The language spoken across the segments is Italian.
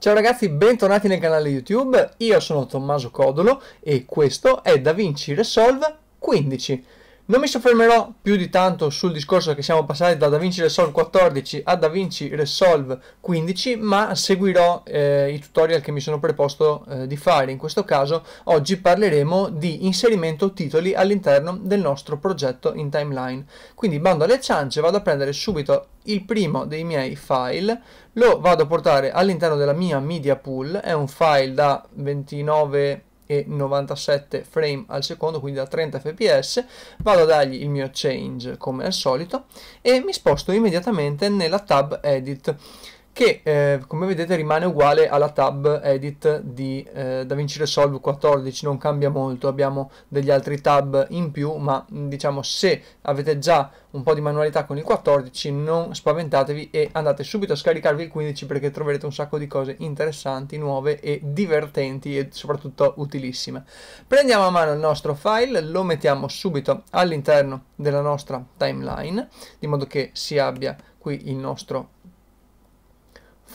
Ciao ragazzi, bentornati nel canale YouTube, io sono Tommaso Codolo e questo è DaVinci Resolve 15. Non mi soffermerò più di tanto sul discorso che siamo passati da DaVinci Resolve 14 a DaVinci Resolve 15, ma seguirò eh, i tutorial che mi sono preposto eh, di fare. In questo caso oggi parleremo di inserimento titoli all'interno del nostro progetto in timeline. Quindi bando alle ciance, vado a prendere subito il primo dei miei file, lo vado a portare all'interno della mia media pool, è un file da 29 e 97 frame al secondo, quindi da 30 fps, vado a dargli il mio change come al solito e mi sposto immediatamente nella tab edit che eh, come vedete rimane uguale alla tab edit di eh, DaVinci Resolve 14 non cambia molto abbiamo degli altri tab in più ma mm, diciamo se avete già un po' di manualità con il 14 non spaventatevi e andate subito a scaricarvi il 15 perché troverete un sacco di cose interessanti nuove e divertenti e soprattutto utilissime prendiamo a mano il nostro file lo mettiamo subito all'interno della nostra timeline di modo che si abbia qui il nostro file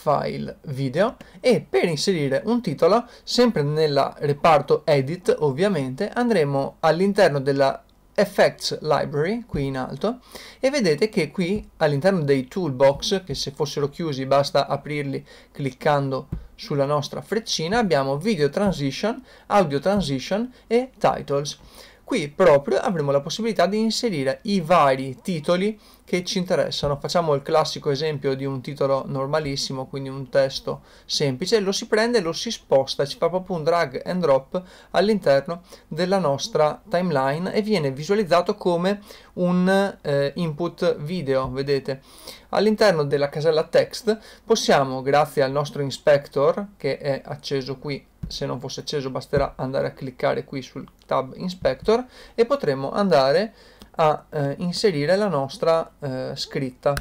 file video e per inserire un titolo, sempre nel reparto edit ovviamente, andremo all'interno della effects library qui in alto e vedete che qui all'interno dei toolbox che se fossero chiusi basta aprirli cliccando sulla nostra freccina abbiamo video transition, audio transition e titles Qui proprio avremo la possibilità di inserire i vari titoli che ci interessano. Facciamo il classico esempio di un titolo normalissimo, quindi un testo semplice, lo si prende, lo si sposta, ci fa proprio un drag and drop all'interno della nostra timeline e viene visualizzato come un eh, input video, vedete. All'interno della casella text possiamo, grazie al nostro inspector che è acceso qui se non fosse acceso basterà andare a cliccare qui sul tab inspector e potremo andare a eh, inserire la nostra eh, scritta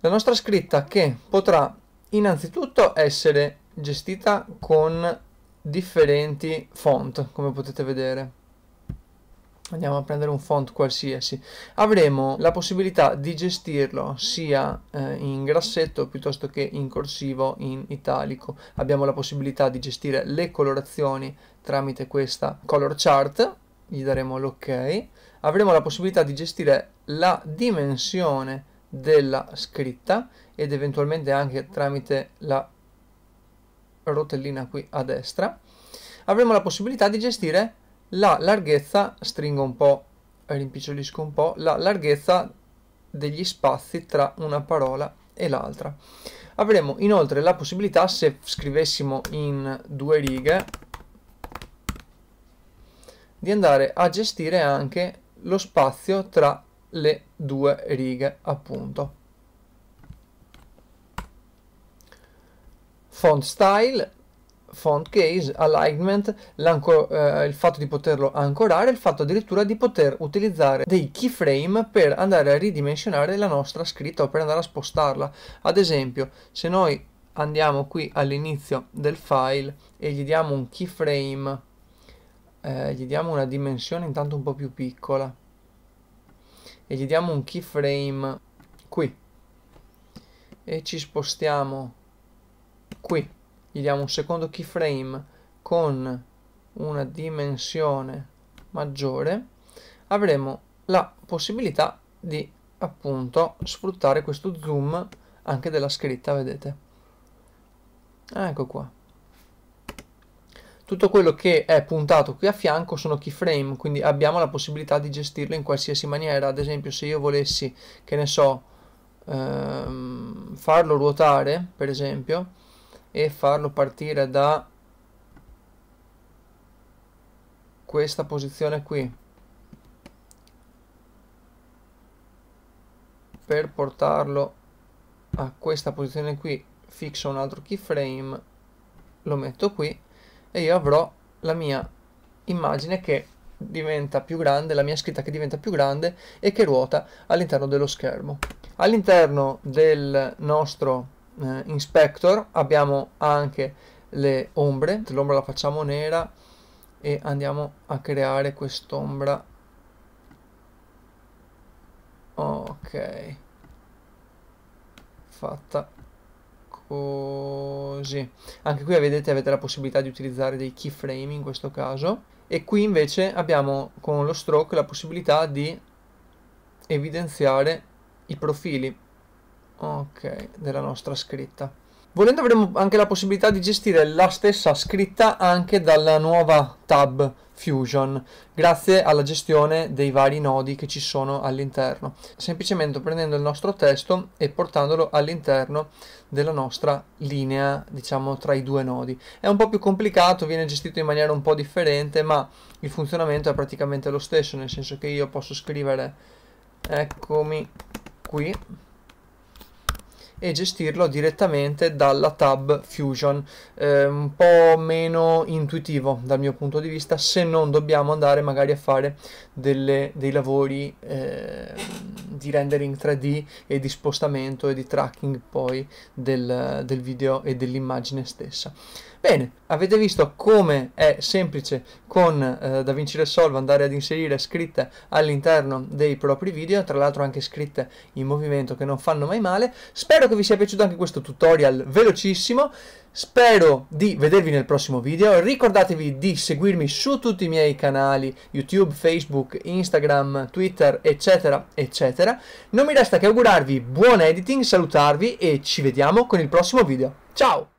la nostra scritta che potrà innanzitutto essere gestita con differenti font come potete vedere andiamo a prendere un font qualsiasi, avremo la possibilità di gestirlo sia eh, in grassetto piuttosto che in corsivo, in italico. Abbiamo la possibilità di gestire le colorazioni tramite questa color chart, gli daremo l'ok. Avremo la possibilità di gestire la dimensione della scritta ed eventualmente anche tramite la rotellina qui a destra avremo la possibilità di gestire la larghezza, stringo un po', rimpicciolisco un po', la larghezza degli spazi tra una parola e l'altra. Avremo inoltre la possibilità, se scrivessimo in due righe, di andare a gestire anche lo spazio tra le due righe, appunto. Font style, font case, alignment, eh, il fatto di poterlo ancorare, il fatto addirittura di poter utilizzare dei keyframe per andare a ridimensionare la nostra scritta o per andare a spostarla. Ad esempio, se noi andiamo qui all'inizio del file e gli diamo un keyframe, eh, gli diamo una dimensione intanto un po' più piccola e gli diamo un keyframe qui e ci spostiamo qui gli diamo un secondo keyframe con una dimensione maggiore avremo la possibilità di appunto sfruttare questo zoom anche della scritta vedete ah, ecco qua tutto quello che è puntato qui a fianco sono keyframe quindi abbiamo la possibilità di gestirlo in qualsiasi maniera ad esempio se io volessi che ne so ehm, farlo ruotare per esempio e farlo partire da questa posizione qui per portarlo a questa posizione qui fisso un altro keyframe lo metto qui e io avrò la mia immagine che diventa più grande, la mia scritta che diventa più grande e che ruota all'interno dello schermo. All'interno del nostro eh, inspector abbiamo anche le ombre l'ombra la facciamo nera e andiamo a creare quest'ombra ok fatta così anche qui vedete avete la possibilità di utilizzare dei keyframe in questo caso e qui invece abbiamo con lo stroke la possibilità di evidenziare i profili ok della nostra scritta volendo avremo anche la possibilità di gestire la stessa scritta anche dalla nuova tab Fusion grazie alla gestione dei vari nodi che ci sono all'interno semplicemente prendendo il nostro testo e portandolo all'interno della nostra linea diciamo tra i due nodi è un po' più complicato viene gestito in maniera un po' differente ma il funzionamento è praticamente lo stesso nel senso che io posso scrivere eccomi qui e gestirlo direttamente dalla tab Fusion, eh, un po' meno intuitivo dal mio punto di vista se non dobbiamo andare magari a fare delle, dei lavori eh, di rendering 3D e di spostamento e di tracking poi del, del video e dell'immagine stessa. Bene, avete visto come è semplice con eh, DaVinci Resolve andare ad inserire scritte all'interno dei propri video, tra l'altro anche scritte in movimento che non fanno mai male. Spero che vi sia piaciuto anche questo tutorial velocissimo, spero di vedervi nel prossimo video, ricordatevi di seguirmi su tutti i miei canali YouTube, Facebook, Instagram, Twitter, eccetera, eccetera. Non mi resta che augurarvi buon editing, salutarvi e ci vediamo con il prossimo video. Ciao!